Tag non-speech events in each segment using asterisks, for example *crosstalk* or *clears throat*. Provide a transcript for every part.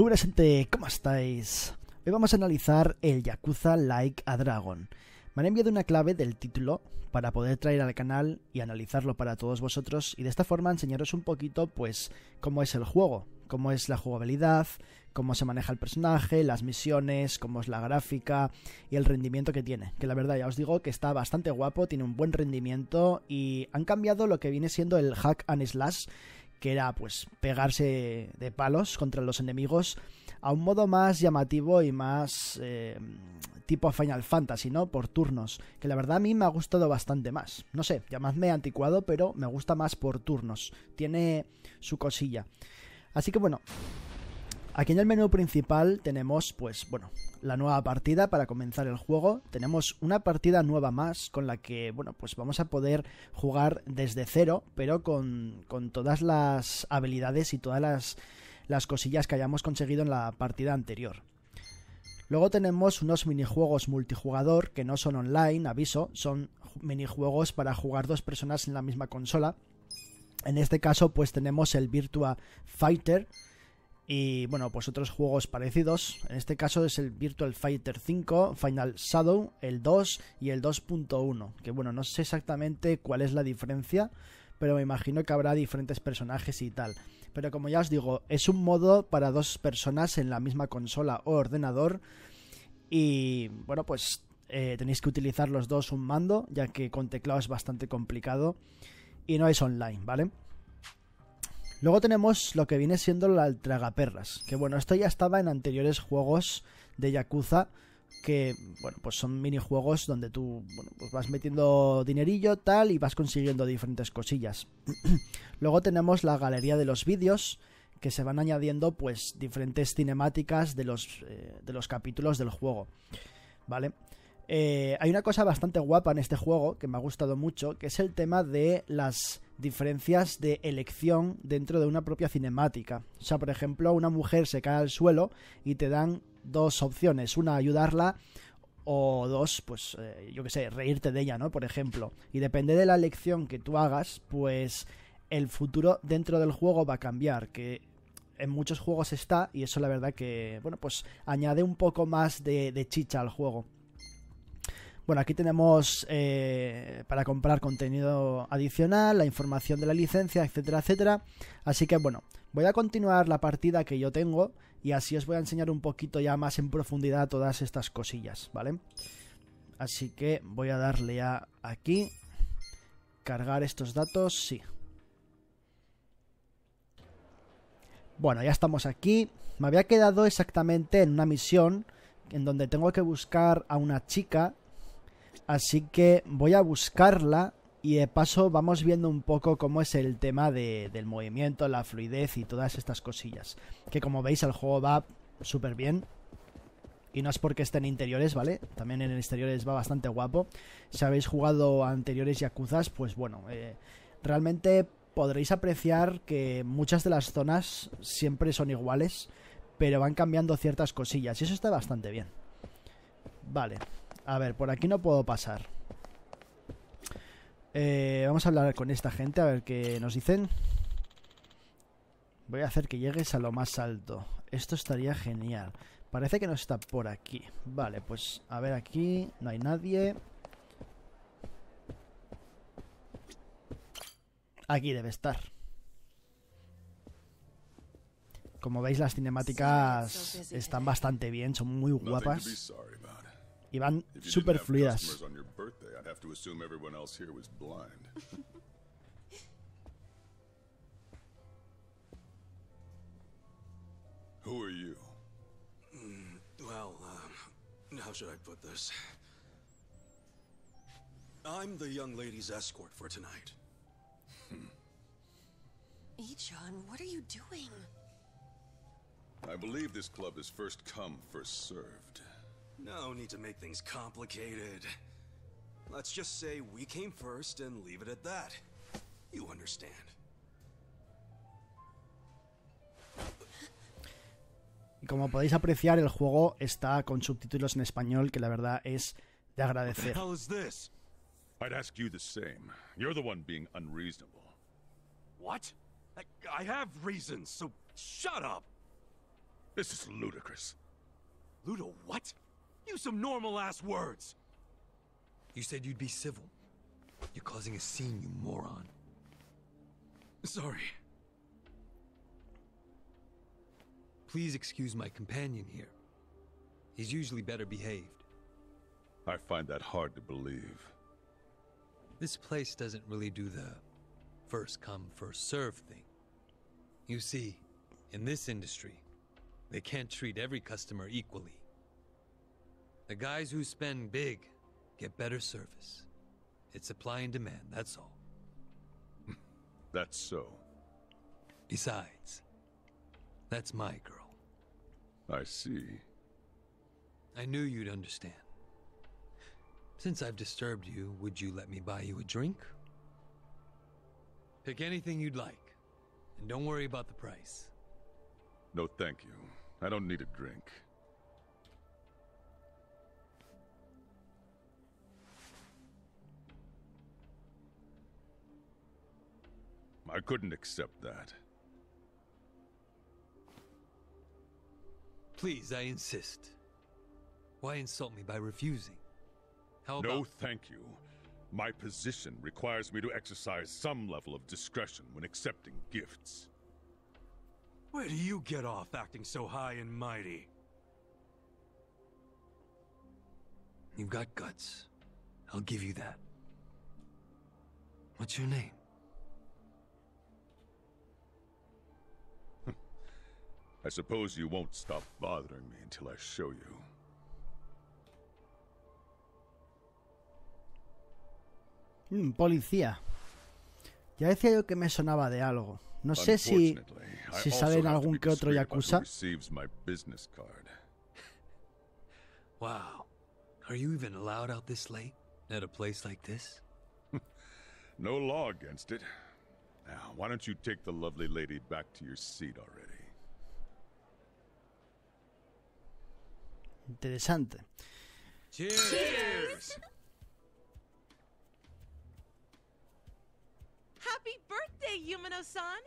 ¡Hola gente, ¿cómo estáis? Hoy vamos a analizar el Yakuza Like a Dragon. Me han enviado una clave del título para poder traer al canal y analizarlo para todos vosotros y de esta forma enseñaros un poquito pues cómo es el juego, cómo es la jugabilidad, cómo se maneja el personaje, las misiones, cómo es la gráfica y el rendimiento que tiene. Que la verdad ya os digo que está bastante guapo, tiene un buen rendimiento y han cambiado lo que viene siendo el hack and slash que era pues pegarse de palos contra los enemigos a un modo más llamativo y más eh, tipo Final Fantasy, ¿no? Por turnos, que la verdad a mí me ha gustado bastante más. No sé, llamadme anticuado, pero me gusta más por turnos. Tiene su cosilla. Así que bueno, Aquí en el menú principal tenemos, pues bueno, la nueva partida para comenzar el juego. Tenemos una partida nueva más con la que, bueno, pues vamos a poder jugar desde cero, pero con, con todas las habilidades y todas las, las cosillas que hayamos conseguido en la partida anterior. Luego tenemos unos minijuegos multijugador que no son online, aviso, son minijuegos para jugar dos personas en la misma consola. En este caso, pues tenemos el Virtua Fighter, y bueno, pues otros juegos parecidos. En este caso es el Virtual Fighter 5, Final Shadow, el 2 y el 2.1. Que bueno, no sé exactamente cuál es la diferencia, pero me imagino que habrá diferentes personajes y tal. Pero como ya os digo, es un modo para dos personas en la misma consola o ordenador. Y bueno, pues eh, tenéis que utilizar los dos un mando, ya que con teclado es bastante complicado. Y no es online, ¿vale? Luego tenemos lo que viene siendo la tragaperras, que bueno, esto ya estaba en anteriores juegos de Yakuza, que bueno, pues son minijuegos donde tú bueno, pues vas metiendo dinerillo tal y vas consiguiendo diferentes cosillas. *clears throat* Luego tenemos la galería de los vídeos, que se van añadiendo pues diferentes cinemáticas de los, eh, de los capítulos del juego. ¿Vale? Eh, hay una cosa bastante guapa en este juego que me ha gustado mucho, que es el tema de las diferencias de elección dentro de una propia cinemática. O sea, por ejemplo, una mujer se cae al suelo y te dan dos opciones. Una, ayudarla o dos, pues eh, yo qué sé, reírte de ella, ¿no? Por ejemplo. Y depende de la elección que tú hagas, pues el futuro dentro del juego va a cambiar, que en muchos juegos está y eso la verdad que, bueno, pues añade un poco más de chicha al juego. Bueno, aquí tenemos eh, para comprar contenido adicional, la información de la licencia, etcétera, etcétera. Así que bueno, voy a continuar la partida que yo tengo y así os voy a enseñar un poquito ya más en profundidad todas estas cosillas, ¿vale? Así que voy a darle a aquí, cargar estos datos, sí. Bueno, ya estamos aquí. Me había quedado exactamente en una misión en donde tengo que buscar a una chica Así que voy a buscarla y de paso vamos viendo un poco cómo es el tema del movimiento, la fluidez y todas estas cosillas. Que como veis el juego va súper bien. Y no es porque esté en interiores, ¿vale? También en exteriores va bastante guapo. Si habéis jugado anteriores anteriores yacuzas, pues bueno, eh, realmente podréis apreciar que muchas de las zonas siempre son iguales, pero van cambiando ciertas cosillas. Y eso está bastante bien. Vale. A ver, por aquí no puedo pasar. Eh, vamos a hablar con esta gente a ver qué nos dicen. Voy a hacer que llegues a lo más alto. Esto estaría genial. Parece que no está por aquí. Vale, pues a ver aquí. No hay nadie. Aquí debe estar. Como veis, las cinemáticas están bastante bien, son muy guapas. y van súper fluidas. *laughs* Who are you? Mm, well, um, how should I put this? I'm the young lady's escort for tonight. Hmm. what are you doing? I believe this club is first come, first served. No need to make things complicated. Let's just say we came first and leave it at that. You understand. Como podéis apreciar, el juego está con subtítulos en español, que la verdad es de agradecer. What the hell is this? I'd ask you the same. You're the one being unreasonable. What? I, I have reasons, so shut up. This is ludicrous. Ludo what? Use some normal-ass words! You said you'd be civil. You're causing a scene, you moron. Sorry. Please excuse my companion here. He's usually better behaved. I find that hard to believe. This place doesn't really do the first come, first serve thing. You see, in this industry, they can't treat every customer equally. The guys who spend big get better service. It's supply and demand, that's all. *laughs* that's so. Besides, that's my girl. I see. I knew you'd understand. Since I've disturbed you, would you let me buy you a drink? Pick anything you'd like, and don't worry about the price. No, thank you. I don't need a drink. I couldn't accept that. Please, I insist. Why insult me by refusing? How about... No, thank you. My position requires me to exercise some level of discretion when accepting gifts. Where do you get off acting so high and mighty? You've got guts. I'll give you that. What's your name? I suppose you won't stop bothering me until I show you. Mm, policía. Ya decía yo que me sonaba de algo. No sé si, si sale en algún que otro Yakuza. Wow. Are you even allowed out this late? At a place like this? *laughs* no law against it. Now, why don't you take the lovely lady back to your seat already? Interesante. Cheers. Happy birthday, Yumino-san!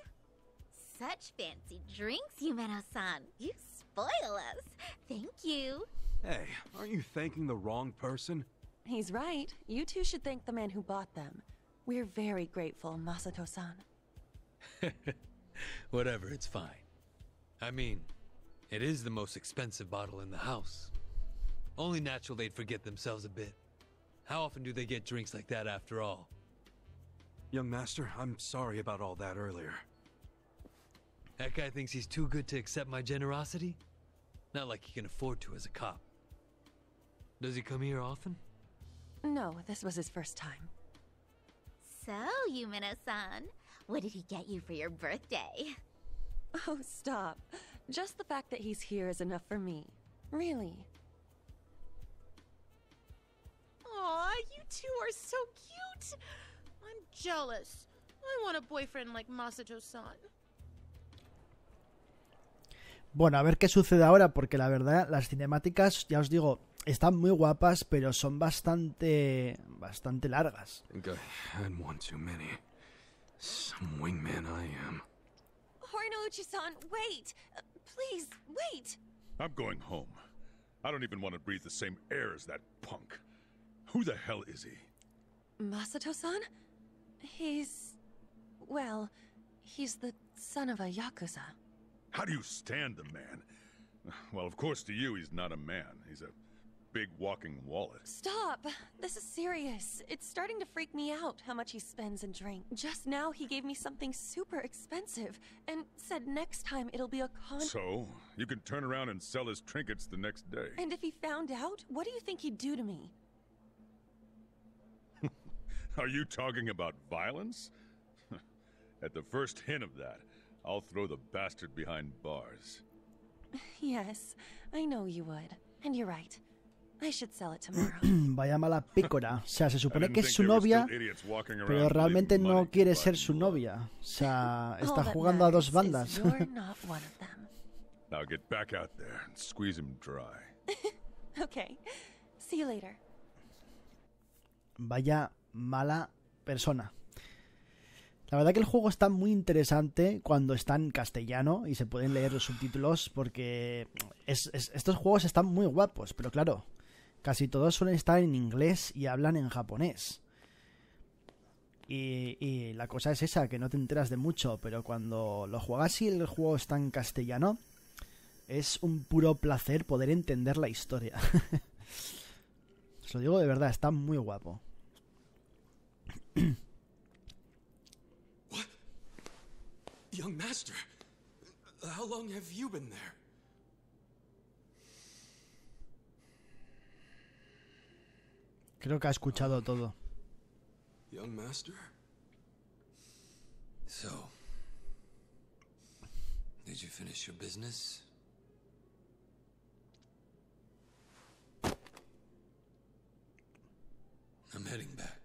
Such fancy drinks, Yumino-san. You spoil us. Thank you. Hey, aren't you thanking the wrong person? He's right. You two should thank the man who bought them. We're very grateful, Masato-san. *laughs* Whatever, it's fine. I mean, it is the most expensive bottle in the house. Only natural they'd forget themselves a bit. How often do they get drinks like that after all? Young master, I'm sorry about all that earlier. That guy thinks he's too good to accept my generosity? Not like he can afford to as a cop. Does he come here often? No, this was his first time. So, Yumino-san, what did he get you for your birthday? Oh, stop. Just the fact that he's here is enough for me. Really. Aw, you two are so cute. I'm jealous. I want a boyfriend like Masato-san. Bueno, a ver qué sucede ahora, porque la verdad, las cinemáticas, ya os digo, están muy guapas, pero son bastante. bastante largas. Hornouchi-san, wait! Please, wait! I'm going home. I don't even want to breathe the same air as that punk. Who the hell is he? Masato-san? He's... well, he's the son of a Yakuza. How do you stand the man? Well, of course to you he's not a man. He's a big walking wallet. Stop! This is serious. It's starting to freak me out how much he spends and drink. Just now he gave me something super expensive and said next time it'll be a con- So, you can turn around and sell his trinkets the next day. And if he found out, what do you think he'd do to me? Are you talking about violence? *laughs* At the first hint of that, I'll throw the bastard behind bars. *laughs* Yes, I know you would. And you're right. I should sell it tomorrow. *clears throat* Vaya mala pícora. O sea, se supone que es su novia, pero realmente no quiere ser su novia. O sea, está jugando a dos bandas. *laughs* Now get back out there and squeeze him dry. okay. See you later. Vaya mala persona. La verdad que el juego está muy interesante cuando está en castellano y se pueden leer los subtítulos porque estos juegos están muy guapos, pero claro, casi todos suelen estar en inglés y hablan en japonés. Y, y, la cosa es esa, que no te enteras de mucho, pero cuando lo juegas y el juego está en castellano, es un puro placer poder entender la historia. Os *laughs* lo digo de verdad, está muy guapo. *clears throat* what? Young master, how long have you been there? Creo que ha escuchado ah. todo. Young master? So, did you finish your business? I'm heading back.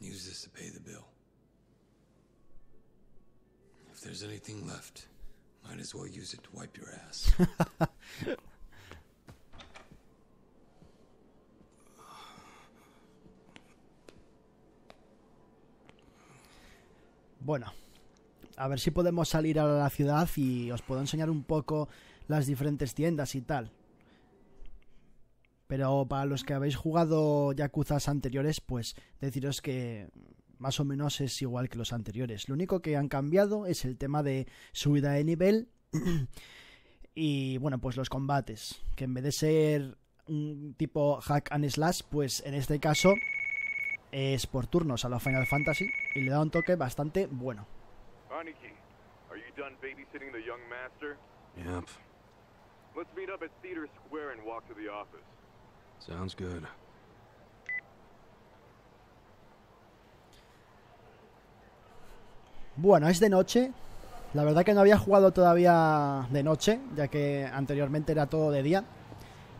Use this to pay the bill. If there's anything left, might as well use it to wipe your ass. *laughs* bueno, a ver si podemos salir a la ciudad y os puedo enseñar un poco las diferentes tiendas y tal. Pero para los que habéis jugado Yakuzas anteriores, pues deciros que más o menos es igual que los anteriores. Lo único que han cambiado es el tema de subida de nivel *clears throat* y bueno, pues los combates, que en vez de ser un tipo hack and slash, pues en este caso es por turnos a la Final Fantasy y le da un toque bastante bueno. Let's meet up at Square and walk to the Sounds good. Bueno, es de noche. La verdad que no había jugado todavía de noche, ya que anteriormente era todo de día.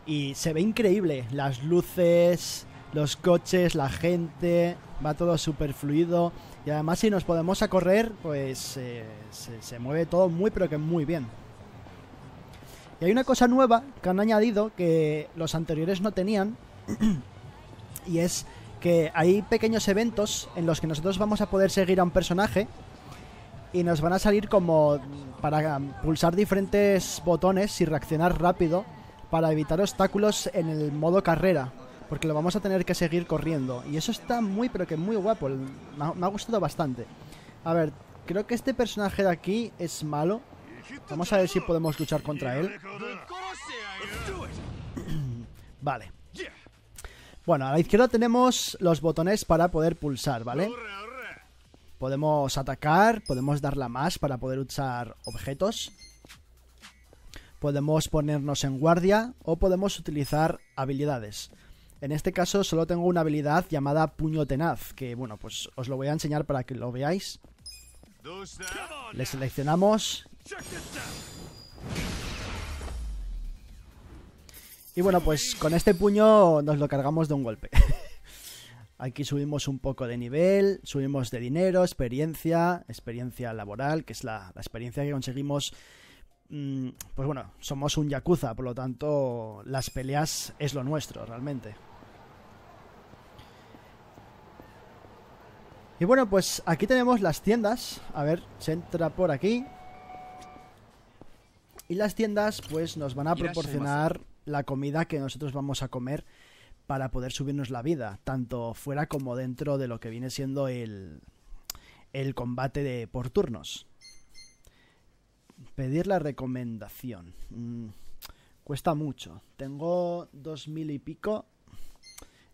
Y se ve increíble. Las luces, los coches, la gente. Va todo super fluido. Y además si nos podemos a correr, pues eh, se, se mueve todo muy pero que muy bien. Y hay una cosa nueva que han añadido que los anteriores no tenían, *clears throat* y es que hay pequeños eventos en los que nosotros vamos a poder seguir a un personaje y nos van a salir como para pulsar diferentes botones y reaccionar rápido para evitar obstáculos en el modo carrera, porque lo vamos a tener que seguir corriendo. Y eso está muy, pero que muy guapo, me ha, gustado bastante. A ver, creo que este personaje de aquí es malo, Vamos a ver si podemos luchar contra él. *coughs* Vale. Bueno, a la izquierda tenemos los botones para poder pulsar, ¿vale? Podemos atacar, podemos darla más para poder usar objetos. Podemos ponernos en guardia o podemos utilizar habilidades. En este caso solo tengo una habilidad llamada puño tenaz, que bueno, pues os lo voy a enseñar para que lo veáis. Le seleccionamos y bueno, pues con este puño nos lo cargamos de un golpe. *laughs* Aquí subimos un poco de nivel, subimos de dinero, experiencia, experiencia laboral, que es la, experiencia que conseguimos. Mm, pues bueno, somos un yakuza, por lo tanto, las peleas es lo nuestro, realmente. Y bueno, pues aquí tenemos las tiendas. A ver, se entra por aquí. Y las tiendas pues nos van a proporcionar la comida que nosotros vamos a comer para poder subirnos la vida, tanto fuera como dentro de lo que viene siendo el, el combate de, por turnos. Pedir la recomendación. Mm, cuesta mucho. Tengo dos mil y pico.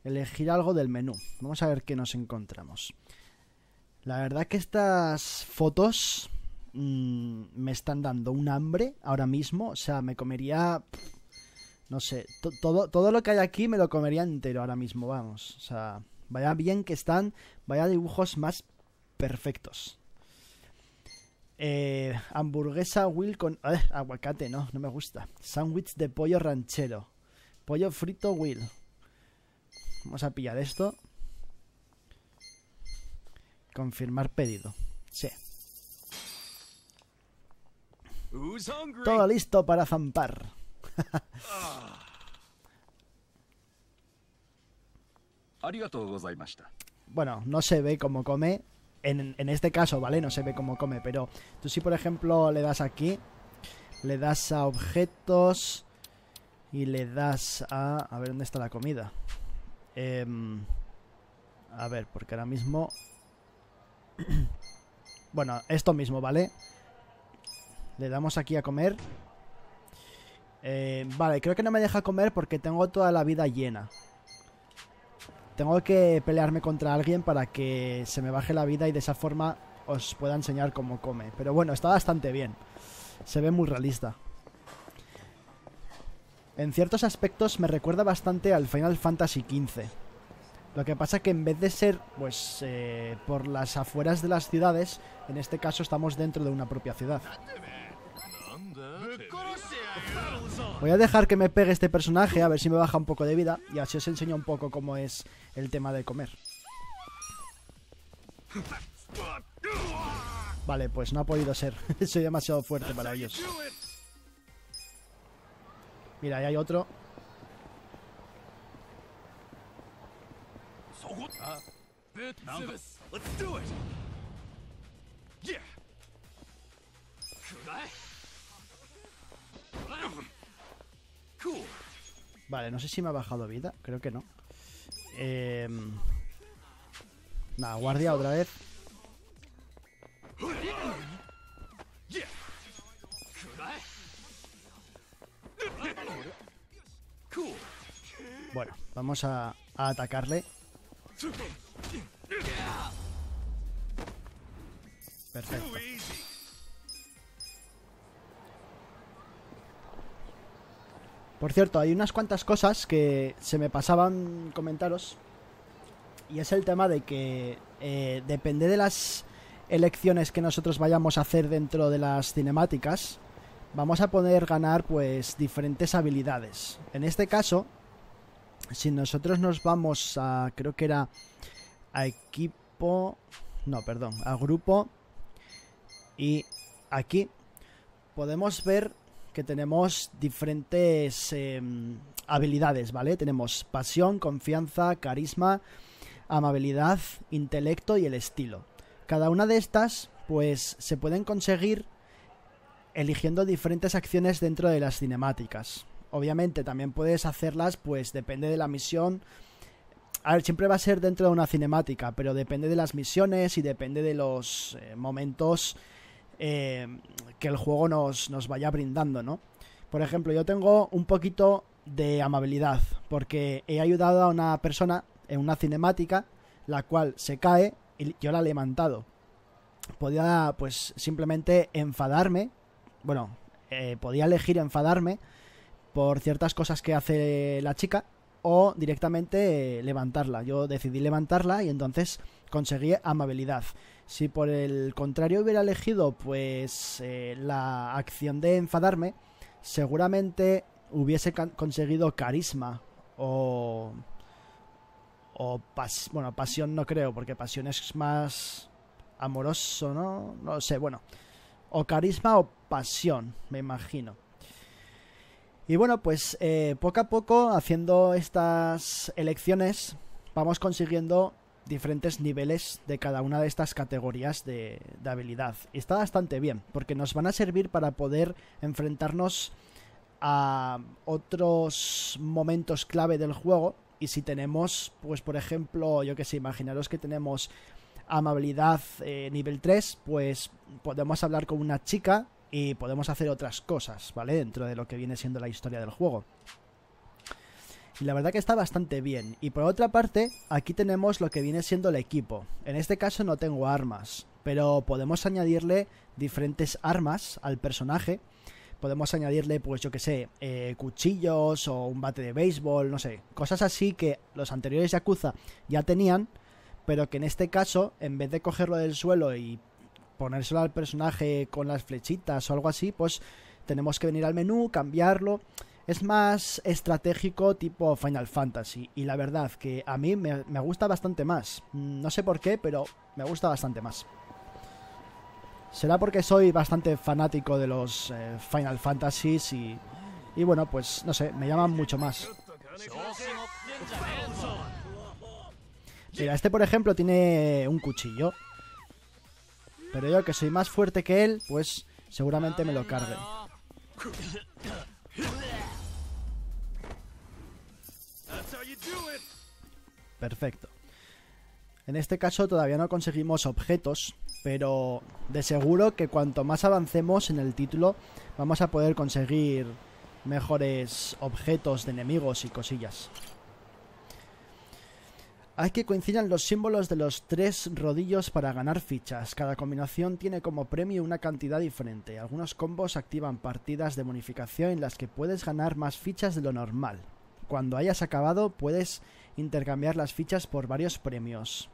Elegir algo del menú. Vamos a ver qué nos encontramos. La verdad que estas fotos Mm, me están dando un hambre ahora mismo. O sea, me comería... No sé, todo, todo lo que hay aquí me lo comería entero ahora mismo, vamos. O sea, vaya bien que están, vaya dibujos más perfectos. Eh, hamburguesa Will con... Eh, aguacate, no, no me gusta. Sándwich de pollo ranchero. Pollo frito Will. Vamos a pillar esto. Confirmar pedido. Sí. Todo listo para zampar. *laughs* bueno, no se ve cómo come. En, este caso, ¿vale? No se ve cómo come, pero tú si, por ejemplo, le das aquí, le das a objetos y le das a... A ver, ¿dónde está la comida? Em, a ver, porque ahora mismo... *clears throat* bueno, esto mismo, ¿vale? vale le damos aquí a comer. Eh, vale, creo que no me deja comer porque tengo toda la vida llena. Tengo que pelearme contra alguien para que se me baje la vida y de esa forma os pueda enseñar cómo come. Pero bueno, está bastante bien. Se ve muy realista. En ciertos aspectos me recuerda bastante al Final Fantasy XV. Lo que pasa que en vez de ser, pues, eh, por las afueras de las ciudades, en este caso estamos dentro de una propia ciudad. Voy a dejar que me pegue este personaje, a ver si me baja un poco de vida. Y así os enseño un poco cómo es el tema de comer. Vale, pues no ha podido ser. *laughs* Soy demasiado fuerte para ellos. Mira, ahí hay otro. Vale, no sé si me ha bajado vida, creo que no. Eh... Nada, guardia otra vez. Bueno, vamos a, a atacarle. Perfecto. Por cierto, hay unas cuantas cosas que se me pasaban comentaros. Y es el tema de que eh, depende de las elecciones que nosotros vayamos a hacer dentro de las cinemáticas, vamos a poder ganar pues diferentes habilidades. En este caso, si nosotros nos vamos a, creo que era a equipo, no, perdón, a grupo y aquí podemos ver que tenemos diferentes em, habilidades, ¿vale? Tenemos pasión, confianza, carisma, amabilidad, intelecto y el estilo. Cada una de estas, pues, se pueden conseguir eligiendo diferentes acciones dentro de las cinemáticas. Obviamente, también puedes hacerlas, pues, depende de la misión. A ver, siempre va a ser dentro de una cinemática, pero depende de las misiones y depende de los eh, momentos eh, que el juego nos, vaya brindando, ¿no? Por ejemplo, yo tengo un poquito de amabilidad, porque he ayudado a una persona en una cinemática, la cual se cae y yo la he levantado. Podía, pues, simplemente enfadarme, bueno, eh, podía elegir enfadarme por ciertas cosas que hace la chica o directamente levantarla. Yo decidí levantarla y entonces conseguí amabilidad. Si por el contrario hubiera elegido pues eh, la acción de enfadarme, seguramente hubiese conseguido carisma o o bueno, pasión no creo, porque pasión es más amoroso, ¿no? No sé, bueno, o carisma o pasión, me imagino. Y bueno, pues eh, poco a poco, haciendo estas elecciones, vamos consiguiendo diferentes niveles de cada una de estas categorías de, habilidad. Y está bastante bien, porque nos van a servir para poder enfrentarnos a otros momentos clave del juego. Y si tenemos, pues por ejemplo, yo que sé, imaginaros que tenemos amabilidad eh, nivel 3, pues podemos hablar con una chica y podemos hacer otras cosas, ¿vale? Dentro de lo que viene siendo la historia del juego y la verdad que está bastante bien. Y por otra parte, aquí tenemos lo que viene siendo el equipo. En este caso no tengo armas, pero podemos añadirle diferentes armas al personaje. Podemos añadirle, pues yo que sé, eh, cuchillos o un bate de béisbol, no sé. Cosas así que los anteriores Yakuza ya tenían, pero que en este caso, en vez de cogerlo del suelo y ponérselo al personaje con las flechitas o algo así, pues tenemos que venir al menú, cambiarlo es más estratégico tipo Final Fantasy. Y la verdad que a mí me, gusta bastante más. Mm, no sé por qué, pero me gusta bastante más. Será porque soy bastante fanático de los eh, Final Fantasies y, y bueno, pues no sé, me llaman mucho más. Mira, este por ejemplo tiene un cuchillo. Pero yo que soy más fuerte que él, pues seguramente me lo cargue. Perfecto. En este caso todavía no conseguimos objetos, pero de seguro que cuanto más avancemos en el título vamos a poder conseguir mejores objetos de enemigos y cosillas. Hay que coincidan los símbolos de los tres rodillos para ganar fichas. Cada combinación tiene como premio una cantidad diferente. Algunos combos activan partidas de bonificación en las que puedes ganar más fichas de lo normal. Cuando hayas acabado puedes intercambiar las fichas por varios premios.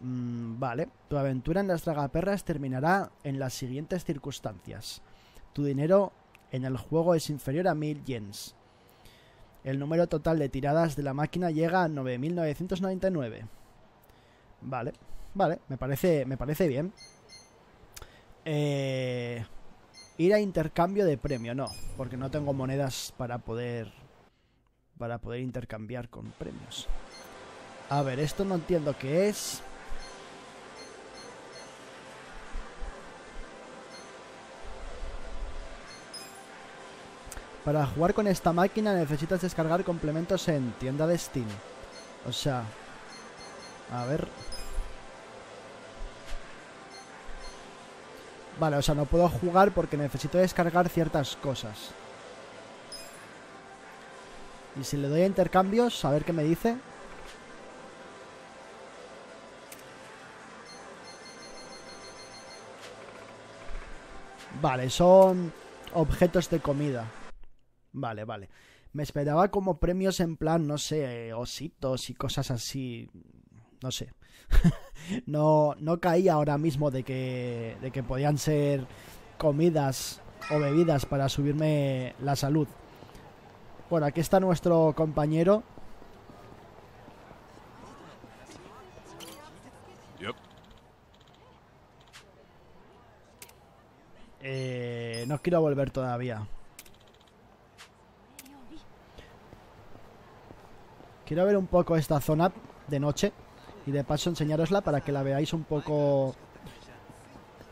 Mm, vale, tu aventura en las tragaperras terminará en las siguientes circunstancias. Tu dinero en el juego es inferior a 1000 yens. El número total de tiradas de la máquina llega a 9999. Vale, vale, me parece, me parece bien. Eh, ir a intercambio de premio, no, porque no tengo monedas para poder para poder intercambiar con premios. A ver, esto no entiendo qué es. Para jugar con esta máquina necesitas descargar complementos en tienda de Steam. O sea... A ver... Vale, o sea, no puedo jugar porque necesito descargar ciertas cosas. Y si le doy a intercambios, a ver qué me dice. Vale, son objetos de comida. Vale, vale. Me esperaba como premios en plan, no sé, ositos y cosas así. No sé. *laughs* no, no caía ahora mismo de que, de que podían ser comidas o bebidas para subirme la salud. Bueno, aquí está nuestro compañero. Eh, no quiero volver todavía. Quiero ver un poco esta zona de noche y de paso enseñarosla para que la veáis un poco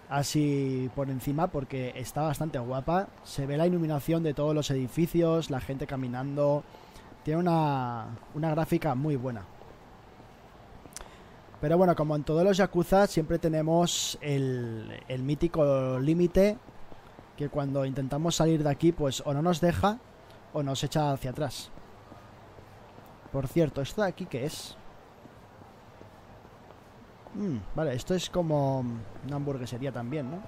así por encima porque está bastante guapa. Se ve la iluminación de todos los edificios, la gente caminando. Tiene una, gráfica muy buena. Pero bueno, como en todos los Yakuza, siempre tenemos el, el mítico límite que cuando intentamos salir de aquí, pues o no nos deja o nos echa hacia atrás. Por cierto, ¿esto de aquí qué es? Mm, vale, esto es como una hamburguesería también, ¿no?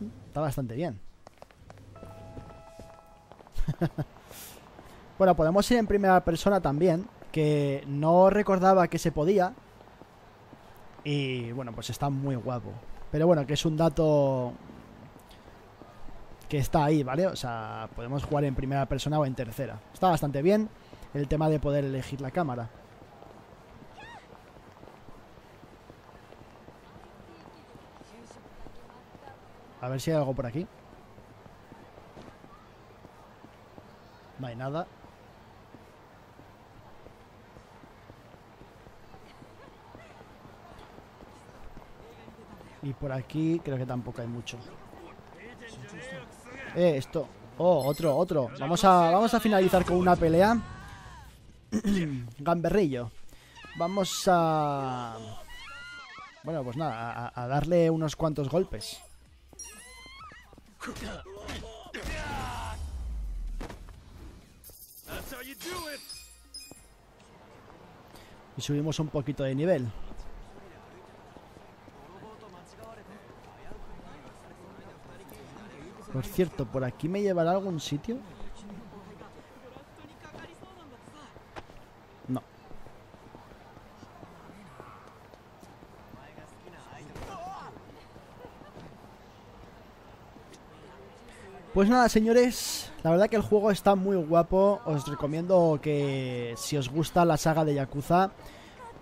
Mm, está bastante bien. *laughs* bueno, podemos ir en primera persona también, que no recordaba que se podía. Y bueno, pues está muy guapo. Pero bueno, que es un dato que está ahí, ¿vale? O sea, podemos jugar en primera persona o en tercera. Está bastante bien el tema de poder elegir la cámara. A ver si hay algo por aquí. No hay nada. Y por aquí creo que tampoco hay mucho. Eh, esto. Oh, otro, otro. Vamos a, vamos a finalizar con una pelea. *clears throat* Gamberrillo. Vamos a... Bueno, pues nada, a darle unos cuantos golpes. Y subimos un poquito de nivel. Por cierto, ¿por aquí me llevará a algún sitio? Pues nada, señores, la verdad que el juego está muy guapo. Os recomiendo que si os gusta la saga de Yakuza,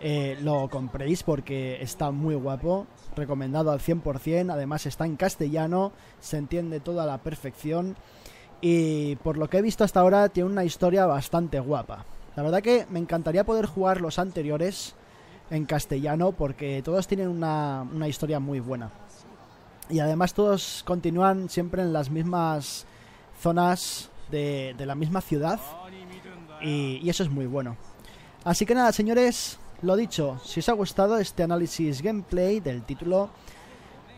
eh, lo compréis porque está muy guapo. Recomendado al 100%. Además está en castellano, se entiende toda la perfección. Y por lo que he visto hasta ahora, tiene una historia bastante guapa. La verdad que me encantaría poder jugar los anteriores en castellano porque todos tienen una, una historia muy buena. Y además todos continúan siempre en las mismas zonas de, la misma ciudad. Y, y eso es muy bueno. Así que nada, señores, lo dicho, si os ha gustado este análisis gameplay del título,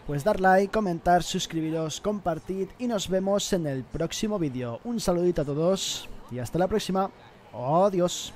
pues dar like, comentar, suscribiros, compartid y nos vemos en el próximo vídeo. Un saludito a todos y hasta la próxima. Adiós.